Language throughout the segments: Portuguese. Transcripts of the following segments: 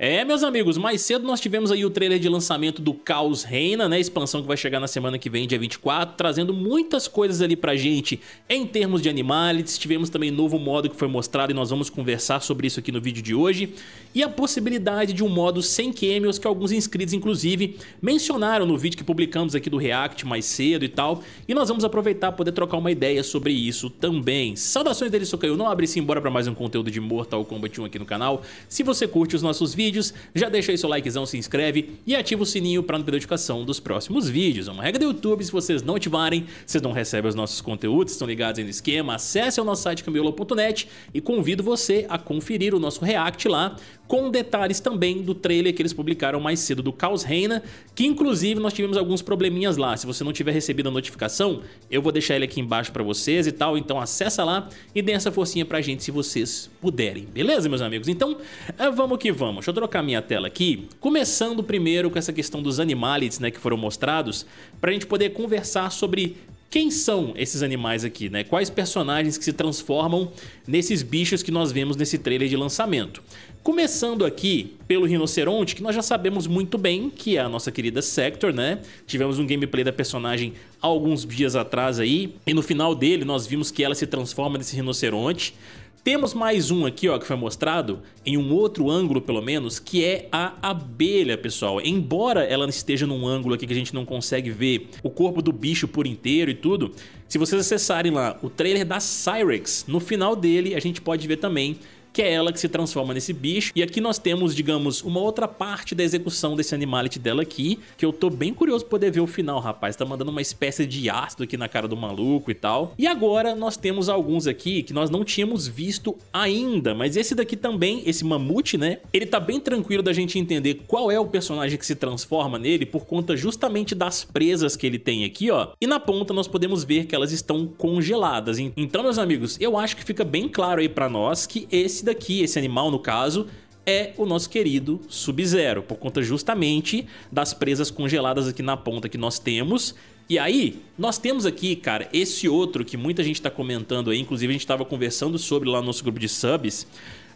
É, meus amigos, mais cedo nós tivemos aí o trailer de lançamento do Caos Reina, né, expansão que vai chegar na semana que vem, dia 24, trazendo muitas coisas ali pra gente em termos de animalities, tivemos também novo modo que foi mostrado e nós vamos conversar sobre isso aqui no vídeo de hoje, e a possibilidade de um modo sem camels que alguns inscritos, inclusive, mencionaram no vídeo que publicamos aqui do React mais cedo e tal, e nós vamos aproveitar poder trocar uma ideia sobre isso também. Saudações dele, sou Caio Nobre, e embora pra mais um conteúdo de Mortal Kombat 1 aqui no canal. Se você curte os nossos vídeos, vídeos, já deixa aí seu likezão, se inscreve e ativa o sininho para não perder notificação dos próximos vídeos. É uma regra do YouTube, se vocês não ativarem, vocês não recebem os nossos conteúdos, estão ligados aí no esquema. Acesse o nosso site cambiolo.net e convido você a conferir o nosso react lá, com detalhes também do trailer que eles publicaram mais cedo do Caos Reina, que inclusive nós tivemos alguns probleminhas lá. Se você não tiver recebido a notificação, eu vou deixar ele aqui embaixo para vocês e tal, então acessa lá e dê essa forcinha pra gente se vocês puderem. Beleza, meus amigos? Então, eh, vamos que vamos. Deixa eu trocar minha tela aqui, começando primeiro com essa questão dos animais né, que foram mostrados, para a gente poder conversar sobre quem são esses animais aqui, né? Quais personagens que se transformam nesses bichos que nós vemos nesse trailer de lançamento. Começando aqui pelo rinoceronte, que nós já sabemos muito bem que é a nossa querida Sector, né? Tivemos um gameplay da personagem alguns dias atrás aí, e no final dele nós vimos que ela se transforma nesse rinoceronte. Temos mais um aqui ó, que foi mostrado, em um outro ângulo pelo menos, que é a abelha, pessoal. Embora ela esteja num ângulo aqui que a gente não consegue ver o corpo do bicho por inteiro e tudo, se vocês acessarem lá o trailer da Cyrex, no final dele a gente pode ver também que é ela que se transforma nesse bicho. E aqui nós temos, digamos, uma outra parte da execução desse animality dela aqui, que eu tô bem curioso pra poder ver o final, rapaz. Tá mandando uma espécie de ácido aqui na cara do maluco e tal. E agora nós temos alguns aqui que nós não tínhamos visto ainda, mas esse daqui também, esse mamute, né? Ele tá bem tranquilo da gente entender qual é o personagem que se transforma nele por conta justamente das presas que ele tem aqui, ó. E na ponta nós podemos ver que elas estão congeladas. Então, meus amigos, eu acho que fica bem claro aí pra nós que esse esse daqui, esse animal no caso, é o nosso querido Sub-Zero, por conta justamente das presas congeladas aqui na ponta que nós temos. E aí, nós temos aqui, cara, esse outro que muita gente tá comentando aí, inclusive a gente tava conversando sobre lá no nosso grupo de subs,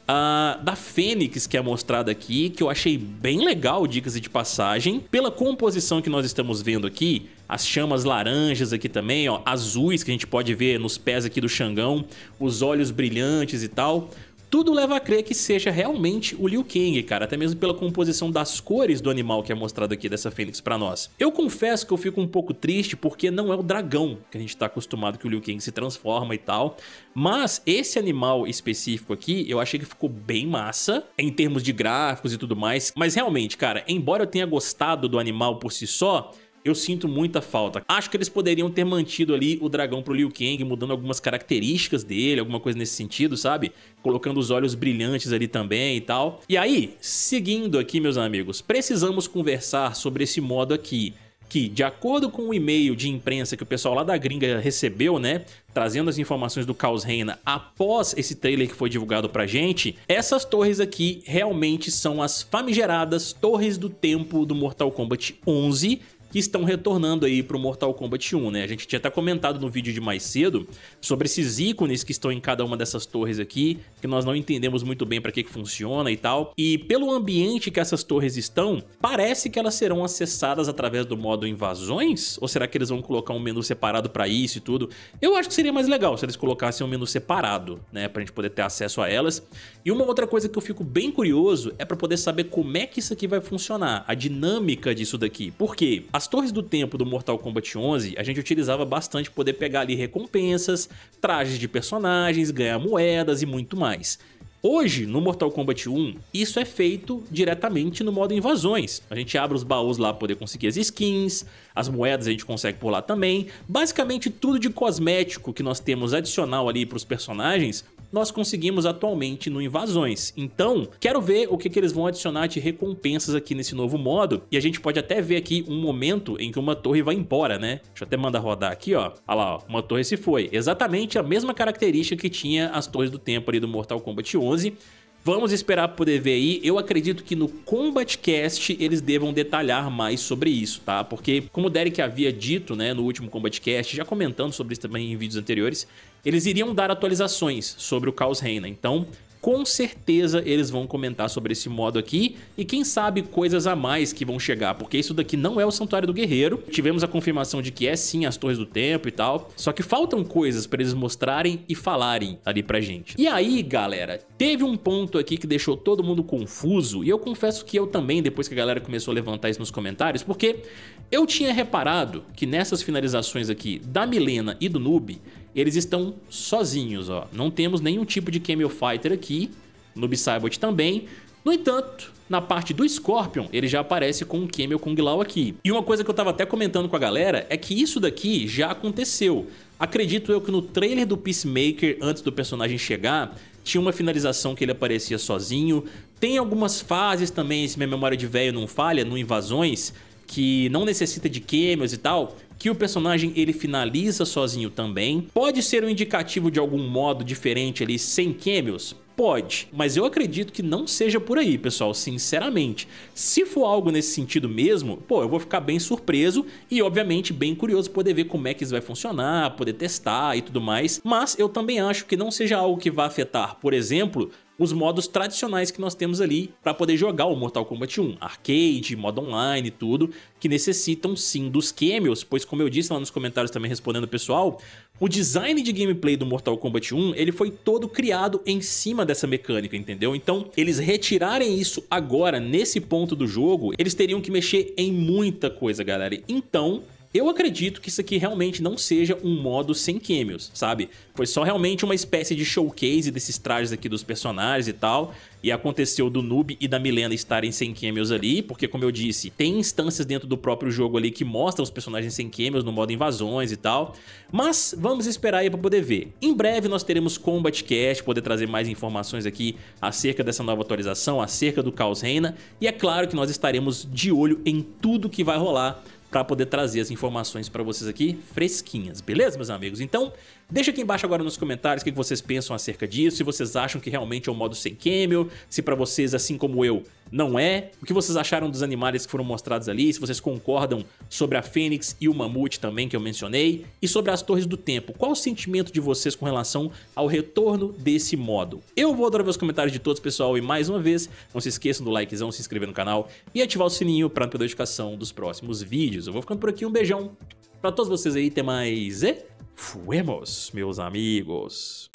uh, da Fênix que é mostrada aqui, que eu achei bem legal, dicas de passagem. Pela composição que nós estamos vendo aqui, as chamas laranjas aqui também, ó, azuis que a gente pode ver nos pés aqui do Xangão, os olhos brilhantes e tal... Tudo leva a crer que seja realmente o Liu Kang, cara, até mesmo pela composição das cores do animal que é mostrado aqui dessa fênix pra nós. Eu confesso que eu fico um pouco triste porque não é o dragão que a gente tá acostumado que o Liu Kang se transforma e tal, mas esse animal específico aqui eu achei que ficou bem massa em termos de gráficos e tudo mais, mas realmente, cara, embora eu tenha gostado do animal por si só, eu sinto muita falta. Acho que eles poderiam ter mantido ali o dragão pro Liu Kang, mudando algumas características dele, alguma coisa nesse sentido, sabe? Colocando os olhos brilhantes ali também e tal. E aí, seguindo aqui, meus amigos, precisamos conversar sobre esse modo aqui que, de acordo com o e-mail de imprensa que o pessoal lá da gringa recebeu, né, trazendo as informações do Caos Reina após esse trailer que foi divulgado pra gente, essas torres aqui realmente são as famigeradas Torres do Tempo do Mortal Kombat 11, que estão retornando aí pro Mortal Kombat 1, né? A gente tinha até comentado no vídeo de mais cedo sobre esses ícones que estão em cada uma dessas torres aqui, que nós não entendemos muito bem para que que funciona e tal. E pelo ambiente que essas torres estão, parece que elas serão acessadas através do modo invasões? Ou será que eles vão colocar um menu separado para isso e tudo? Eu acho que seria mais legal se eles colocassem um menu separado, né, pra gente poder ter acesso a elas. E uma outra coisa que eu fico bem curioso é para poder saber como é que isso aqui vai funcionar, a dinâmica disso daqui. Por a as torres do tempo do Mortal Kombat 11 a gente utilizava bastante poder pegar ali recompensas, trajes de personagens, ganhar moedas e muito mais. Hoje, no Mortal Kombat 1, isso é feito diretamente no modo invasões. A gente abre os baús lá para poder conseguir as skins, as moedas a gente consegue por lá também. Basicamente tudo de cosmético que nós temos adicional ali para os personagens, nós conseguimos atualmente no Invasões. Então, quero ver o que, que eles vão adicionar de recompensas aqui nesse novo modo. E a gente pode até ver aqui um momento em que uma torre vai embora, né? Deixa eu até mandar rodar aqui, ó. Olha lá, ó. uma torre se foi. Exatamente a mesma característica que tinha as torres do tempo ali do Mortal Kombat 11. Vamos esperar poder ver aí. Eu acredito que no CombatCast eles devam detalhar mais sobre isso, tá? Porque, como o Derek havia dito, né, no último CombatCast, já comentando sobre isso também em vídeos anteriores, eles iriam dar atualizações sobre o Caos Reina. Então, com certeza eles vão comentar sobre esse modo aqui e quem sabe coisas a mais que vão chegar, porque isso daqui não é o Santuário do Guerreiro. Tivemos a confirmação de que é sim as Torres do Tempo e tal, só que faltam coisas para eles mostrarem e falarem ali pra gente. E aí, galera, teve um ponto aqui que deixou todo mundo confuso e eu confesso que eu também, depois que a galera começou a levantar isso nos comentários, porque eu tinha reparado que nessas finalizações aqui da Milena e do Noob, eles estão sozinhos, ó. Não temos nenhum tipo de Camel Fighter aqui, no Psybot também. No entanto, na parte do Scorpion, ele já aparece com o Camel Kung Lao aqui. E uma coisa que eu tava até comentando com a galera é que isso daqui já aconteceu. Acredito eu que no trailer do Peacemaker, antes do personagem chegar, tinha uma finalização que ele aparecia sozinho. Tem algumas fases também, se minha memória de velho não falha, no Invasões, que não necessita de cameos e tal, que o personagem ele finaliza sozinho também. Pode ser um indicativo de algum modo diferente ali sem cameos? Pode, mas eu acredito que não seja por aí, pessoal, sinceramente. Se for algo nesse sentido mesmo, pô, eu vou ficar bem surpreso e, obviamente, bem curioso poder ver como é que isso vai funcionar, poder testar e tudo mais. Mas eu também acho que não seja algo que vá afetar, por exemplo, os modos tradicionais que nós temos ali para poder jogar o Mortal Kombat 1, arcade, modo online e tudo, que necessitam sim dos camels, pois como eu disse lá nos comentários também respondendo o pessoal, o design de gameplay do Mortal Kombat 1, ele foi todo criado em cima dessa mecânica, entendeu? Então, eles retirarem isso agora, nesse ponto do jogo, eles teriam que mexer em muita coisa, galera. Então, eu acredito que isso aqui realmente não seja um modo sem cameos, sabe? Foi só realmente uma espécie de showcase desses trajes aqui dos personagens e tal. E aconteceu do Noob e da Milena estarem sem cameos ali, porque como eu disse, tem instâncias dentro do próprio jogo ali que mostram os personagens sem cameos no modo invasões e tal. Mas vamos esperar aí pra poder ver. Em breve nós teremos Combat Cast, poder trazer mais informações aqui acerca dessa nova atualização, acerca do Caos Reina. E é claro que nós estaremos de olho em tudo que vai rolar para poder trazer as informações para vocês aqui fresquinhas, beleza, meus amigos? Então, deixa aqui embaixo agora nos comentários o que vocês pensam acerca disso, se vocês acham que realmente é um modo sem camel, se para vocês, assim como eu, não é, o que vocês acharam dos animais que foram mostrados ali, se vocês concordam sobre a Fênix e o Mamute também, que eu mencionei, e sobre as Torres do Tempo, qual o sentimento de vocês com relação ao retorno desse modo? Eu vou adorar ver os comentários de todos, pessoal, e mais uma vez, não se esqueçam do likezão, se inscrever no canal e ativar o sininho para não perder a notificação dos próximos vídeos. Eu vou ficando por aqui, um beijão para todos vocês aí, até mais e fuemos, meus amigos.